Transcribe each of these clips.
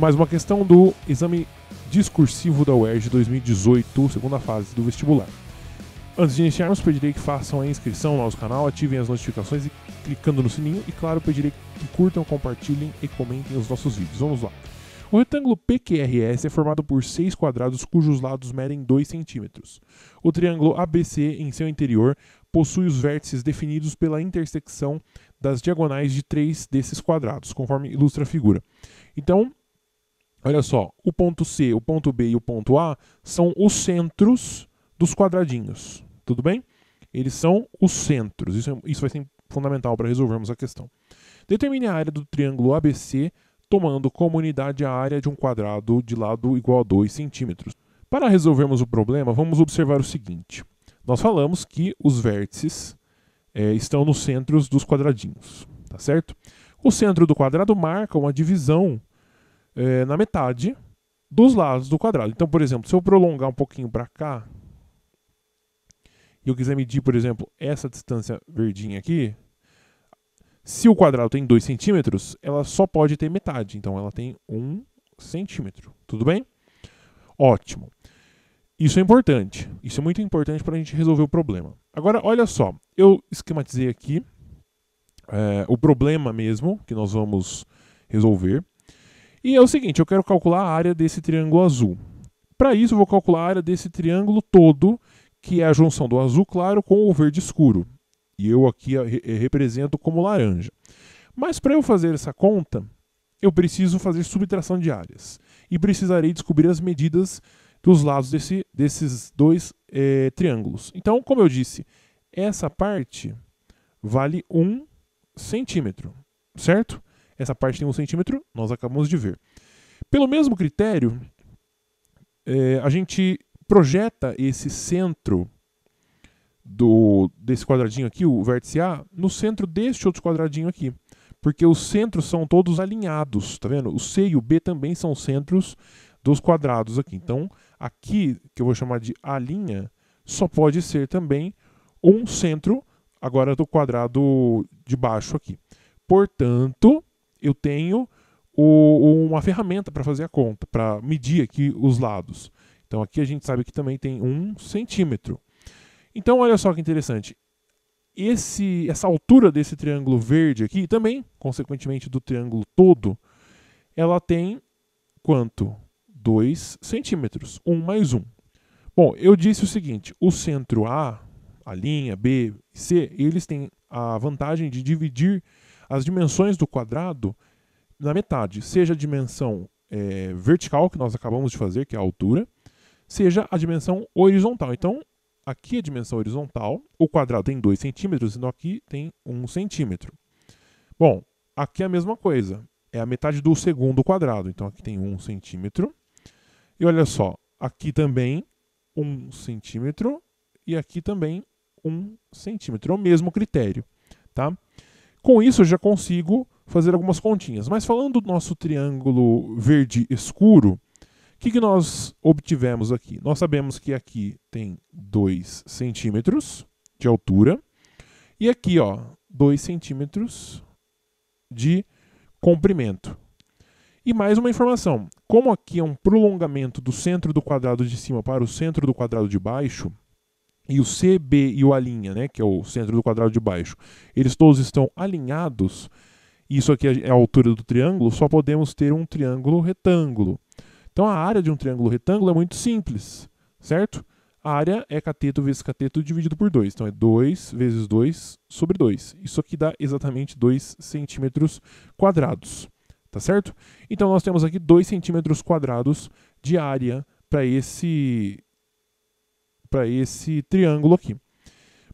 Mais uma questão do exame discursivo da UERJ 2018, segunda fase do vestibular. Antes de iniciarmos, pedirei que façam a inscrição no nosso canal, ativem as notificações e clicando no sininho. E claro, pedirei que curtam, compartilhem e comentem os nossos vídeos. Vamos lá! O retângulo PQRS é formado por seis quadrados cujos lados medem 2 centímetros. O triângulo ABC, em seu interior, possui os vértices definidos pela intersecção das diagonais de três desses quadrados, conforme ilustra a figura. Então, olha só, o ponto C, o ponto B e o ponto A são os centros dos quadradinhos, tudo bem? Eles são os centros, isso, é, isso vai ser fundamental para resolvermos a questão. Determine a área do triângulo ABC tomando como unidade a área de um quadrado de lado igual a 2 centímetros. Para resolvermos o problema, vamos observar o seguinte. Nós falamos que os vértices é, estão nos centros dos quadradinhos, tá certo? O centro do quadrado marca uma divisão é, na metade dos lados do quadrado. Então, por exemplo, se eu prolongar um pouquinho para cá, e eu quiser medir, por exemplo, essa distância verdinha aqui, se o quadrado tem 2 centímetros, ela só pode ter metade, então ela tem 1 um centímetro. Tudo bem? Ótimo. Isso é importante. Isso é muito importante para a gente resolver o problema. Agora, olha só. Eu esquematizei aqui é, o problema mesmo que nós vamos resolver. E é o seguinte, eu quero calcular a área desse triângulo azul. Para isso, eu vou calcular a área desse triângulo todo, que é a junção do azul claro com o verde escuro. E eu aqui eh, represento como laranja. Mas para eu fazer essa conta, eu preciso fazer subtração de áreas. E precisarei descobrir as medidas dos lados desse, desses dois é, triângulos. Então, como eu disse, essa parte vale 1 um centímetro, certo? Essa parte tem 1 um centímetro, nós acabamos de ver. Pelo mesmo critério, é, a gente projeta esse centro do, desse quadradinho aqui, o vértice A, no centro deste outro quadradinho aqui. Porque os centros são todos alinhados, tá vendo? O C e o B também são centros dos quadrados aqui. Então, aqui, que eu vou chamar de A', só pode ser também um centro, agora do quadrado de baixo aqui. Portanto, eu tenho o, uma ferramenta para fazer a conta, para medir aqui os lados. Então, aqui a gente sabe que também tem um centímetro. Então, olha só que interessante. Esse, essa altura desse triângulo verde aqui, também, consequentemente, do triângulo todo, ela tem quanto? 2 centímetros. 1 um mais 1. Um. Bom, eu disse o seguinte: o centro A, a linha B e C, eles têm a vantagem de dividir as dimensões do quadrado na metade, seja a dimensão é, vertical, que nós acabamos de fazer, que é a altura, seja a dimensão horizontal. Então, Aqui é a dimensão horizontal, o quadrado tem 2 centímetros, então aqui tem 1 um centímetro. Bom, aqui é a mesma coisa, é a metade do segundo quadrado, então aqui tem 1 um centímetro. E olha só, aqui também 1 um centímetro e aqui também 1 centímetro, é o mesmo critério. Tá? Com isso eu já consigo fazer algumas continhas, mas falando do nosso triângulo verde escuro, o que, que nós obtivemos aqui? Nós sabemos que aqui tem 2 centímetros de altura e aqui ó, 2 centímetros de comprimento. E mais uma informação: como aqui é um prolongamento do centro do quadrado de cima para o centro do quadrado de baixo, e o CB e o A', né, que é o centro do quadrado de baixo, eles todos estão alinhados, isso aqui é a altura do triângulo, só podemos ter um triângulo retângulo. Então a área de um triângulo retângulo é muito simples, certo? A área é cateto vezes cateto dividido por 2. Então é 2 vezes 2 sobre 2. Isso aqui dá exatamente 2 centímetros quadrados, tá certo? Então nós temos aqui 2 centímetros quadrados de área para esse, para esse triângulo aqui.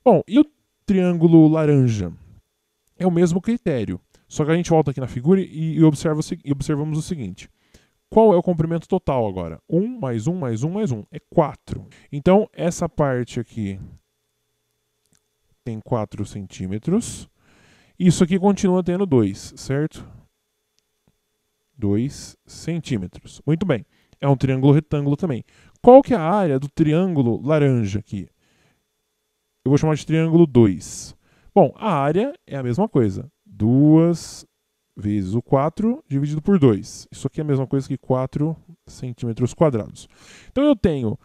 Bom, e o triângulo laranja? É o mesmo critério, só que a gente volta aqui na figura e, e, observa, e observamos o seguinte. Qual é o comprimento total agora? 1 mais 1 mais 1 mais 1 é 4. Então, essa parte aqui tem 4 centímetros. Isso aqui continua tendo 2, certo? 2 centímetros. Muito bem. É um triângulo retângulo também. Qual que é a área do triângulo laranja aqui? Eu vou chamar de triângulo 2. Bom, a área é a mesma coisa. 2 vezes o 4 dividido por 2. Isso aqui é a mesma coisa que 4 centímetros quadrados. Então eu tenho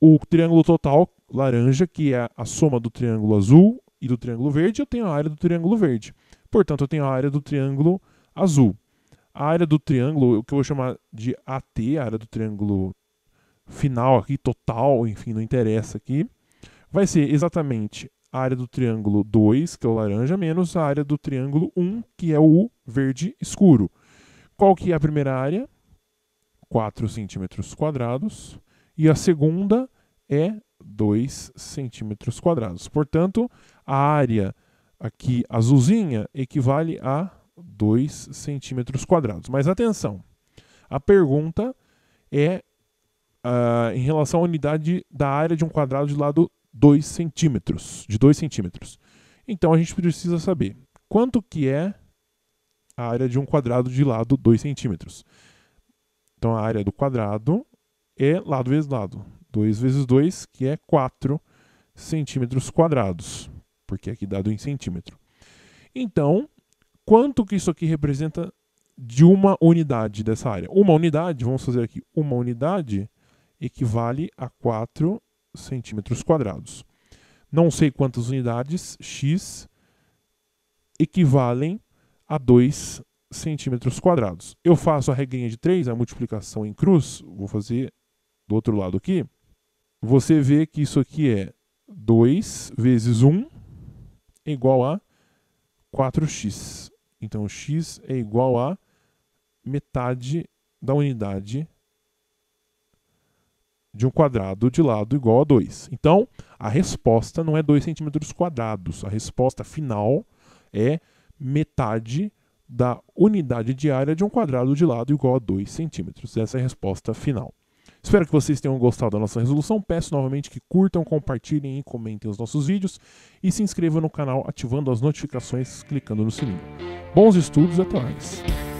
o triângulo total laranja, que é a soma do triângulo azul e do triângulo verde, eu tenho a área do triângulo verde. Portanto, eu tenho a área do triângulo azul. A área do triângulo, o que eu vou chamar de AT, a área do triângulo final aqui, total, enfim, não interessa aqui, vai ser exatamente a área do triângulo 2, que é o laranja, menos a área do triângulo 1, que é o verde escuro. Qual que é a primeira área? 4 centímetros quadrados. E a segunda é 2 centímetros quadrados. Portanto, a área aqui azulzinha equivale a 2 centímetros quadrados. Mas atenção, a pergunta é uh, em relação à unidade da área de um quadrado de lado 2 centímetros, de 2 centímetros. Então a gente precisa saber quanto que é a área de um quadrado de lado 2 centímetros. Então a área do quadrado é lado vezes lado. 2 vezes 2, que é 4 centímetros quadrados, porque aqui dado em centímetro. Então, quanto que isso aqui representa de uma unidade dessa área? Uma unidade, vamos fazer aqui, uma unidade equivale a 4 centímetros quadrados. Não sei quantas unidades x equivalem a 2 centímetros quadrados. Eu faço a regrinha de 3, a multiplicação em cruz, vou fazer do outro lado aqui. Você vê que isso aqui é 2 vezes 1 é igual a 4x. Então, x é igual a metade da unidade de um quadrado de lado igual a 2. Então, a resposta não é 2 centímetros quadrados. A resposta final é metade da unidade de área de um quadrado de lado igual a 2 centímetros. Essa é a resposta final. Espero que vocês tenham gostado da nossa resolução. Peço novamente que curtam, compartilhem e comentem os nossos vídeos. E se inscrevam no canal ativando as notificações clicando no sininho. Bons estudos e até mais!